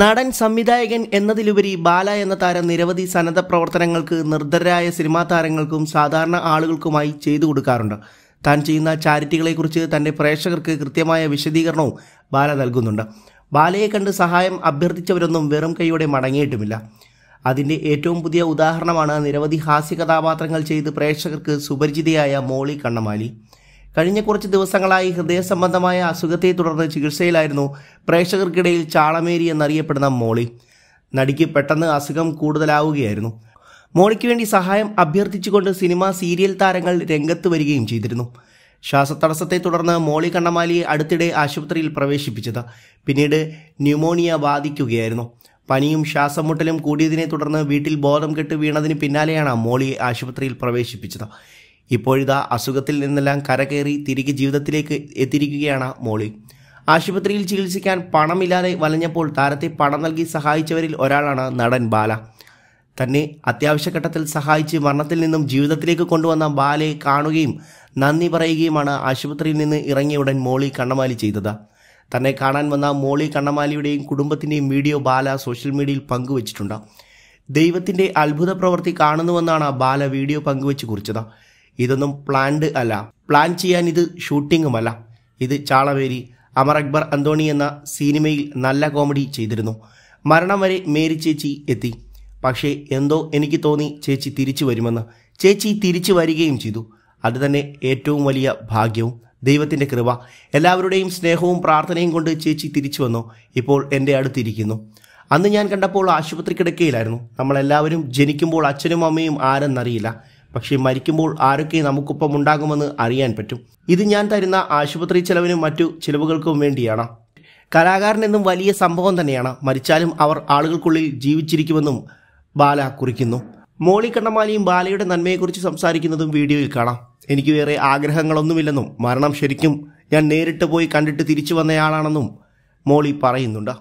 നടൻ സംവിധായകൻ എന്നതിലുപരി ബാല എന്ന താരം നിരവധി സന്നദ്ധ പ്രവർത്തനങ്ങൾക്ക് നിർദ്ധരായ സിനിമാ താരങ്ങൾക്കും സാധാരണ ആളുകൾക്കുമായി ചെയ്തു കൊടുക്കാറുണ്ട് താൻ ചെയ്യുന്ന ചാരിറ്റികളെക്കുറിച്ച് തൻ്റെ പ്രേക്ഷകർക്ക് കൃത്യമായ വിശദീകരണവും ബാല നൽകുന്നുണ്ട് ബാലയെ കണ്ട് സഹായം അഭ്യർത്ഥിച്ചവരൊന്നും വെറും കൈയോടെ മടങ്ങിയിട്ടുമില്ല അതിൻ്റെ ഏറ്റവും പുതിയ ഉദാഹരണമാണ് നിരവധി ഹാസ്യ കഥാപാത്രങ്ങൾ ചെയ്ത് പ്രേക്ഷകർക്ക് സുപരിചിതയായ മോളി കണ്ണമാലി കഴിഞ്ഞ കുറച്ച് ദിവസങ്ങളായി ഹൃദയ സംബന്ധമായ അസുഖത്തെ തുടർന്ന് ചികിത്സയിലായിരുന്നു പ്രേക്ഷകർക്കിടയിൽ ചാളമേരി എന്നറിയപ്പെടുന്ന മോളി നടിക്ക് പെട്ടെന്ന് അസുഖം കൂടുതലാവുകയായിരുന്നു മോളിക്ക് വേണ്ടി സഹായം അഭ്യർത്ഥിച്ചുകൊണ്ട് സിനിമ സീരിയൽ താരങ്ങൾ രംഗത്ത് വരികയും ചെയ്തിരുന്നു ശ്വാസതടസ്സത്തെ തുടർന്ന് മോളി കണ്ണമാലിയെ അടുത്തിടെ ആശുപത്രിയിൽ പ്രവേശിപ്പിച്ചത് പിന്നീട് ന്യൂമോണിയ ബാധിക്കുകയായിരുന്നു പനിയും ശ്വാസമുട്ടലും കൂടിയതിനെ തുടർന്ന് വീട്ടിൽ ബോധം കെട്ട് വീണതിന് പിന്നാലെയാണ് മോളിയെ ആശുപത്രിയിൽ പ്രവേശിപ്പിച്ചത് ഇപ്പോഴിതാ അസുഖത്തിൽ നിന്നെല്ലാം കരകയറി തിരികെ ജീവിതത്തിലേക്ക് എത്തിയിരിക്കുകയാണ് മോളി ആശുപത്രിയിൽ ചികിത്സിക്കാൻ പണമില്ലാതെ വലഞ്ഞപ്പോൾ താരത്തെ പണം നൽകി സഹായിച്ചവരിൽ ഒരാളാണ് നടൻ ബാല തന്നെ അത്യാവശ്യഘട്ടത്തിൽ സഹായിച്ച് മരണത്തിൽ നിന്നും ജീവിതത്തിലേക്ക് കൊണ്ടുവന്ന ബാലയെ കാണുകയും നന്ദി പറയുകയുമാണ് ആശുപത്രിയിൽ നിന്ന് ഇറങ്ങിയ ഉടൻ മോളി കണ്ണമാലി ചെയ്തത് തന്നെ കാണാൻ വന്ന മോളി കണ്ണമാലിയുടെയും കുടുംബത്തിൻ്റെയും വീഡിയോ ബാല സോഷ്യൽ മീഡിയയിൽ പങ്കുവച്ചിട്ടുണ്ട് ദൈവത്തിൻ്റെ അത്ഭുത പ്രവൃത്തി കാണുന്നുവെന്നാണ് ബാല വീഡിയോ പങ്കുവച്ച് കുറിച്ചത് ഇതൊന്നും പ്ലാൻഡ് അല്ല പ്ലാൻ ചെയ്യാൻ ഇത് ഷൂട്ടിങ്ങുമല്ല ഇത് ചാളവേരി അമർ അക്ബർ അന്തോണി എന്ന സിനിമയിൽ നല്ല കോമഡി ചെയ്തിരുന്നു മരണം വരെ മേരി ചേച്ചി എത്തി പക്ഷേ എന്തോ എനിക്ക് തോന്നി ചേച്ചി തിരിച്ചു വരുമെന്ന് ചേച്ചി തിരിച്ചു വരികയും ചെയ്തു അത് തന്നെ ഏറ്റവും വലിയ ഭാഗ്യവും ദൈവത്തിൻ്റെ കൃപ എല്ലാവരുടെയും സ്നേഹവും പ്രാർത്ഥനയും കൊണ്ട് ചേച്ചി തിരിച്ചു വന്നു ഇപ്പോൾ എൻ്റെ അടുത്തിരിക്കുന്നു അന്ന് ഞാൻ കണ്ടപ്പോൾ ആശുപത്രി കിടക്കയിലായിരുന്നു നമ്മളെല്ലാവരും ജനിക്കുമ്പോൾ അച്ഛനും അമ്മയും ആരെന്നറിയില്ല പക്ഷേ മരിക്കുമ്പോൾ ആരൊക്കെ നമുക്കൊപ്പം ഉണ്ടാകുമെന്ന് അറിയാൻ പറ്റും ഇത് ഞാൻ തരുന്ന ആശുപത്രി ചെലവിനും മറ്റു ചിലവുകൾക്കും വേണ്ടിയാണ് കലാകാരൻ എന്നും വലിയ സംഭവം തന്നെയാണ് മരിച്ചാലും അവർ ആളുകൾക്കുള്ളിൽ ജീവിച്ചിരിക്കുമെന്നും ബാല കുറിക്കുന്നു മോളി കണ്ണമാലിയും ബാലയുടെ നന്മയെക്കുറിച്ച് സംസാരിക്കുന്നതും വീഡിയോയിൽ കാണാം എനിക്ക് വേറെ ആഗ്രഹങ്ങളൊന്നുമില്ലെന്നും മരണം ശരിക്കും ഞാൻ നേരിട്ട് പോയി കണ്ടിട്ട് തിരിച്ചു വന്നയാളാണെന്നും മോളി പറയുന്നുണ്ട്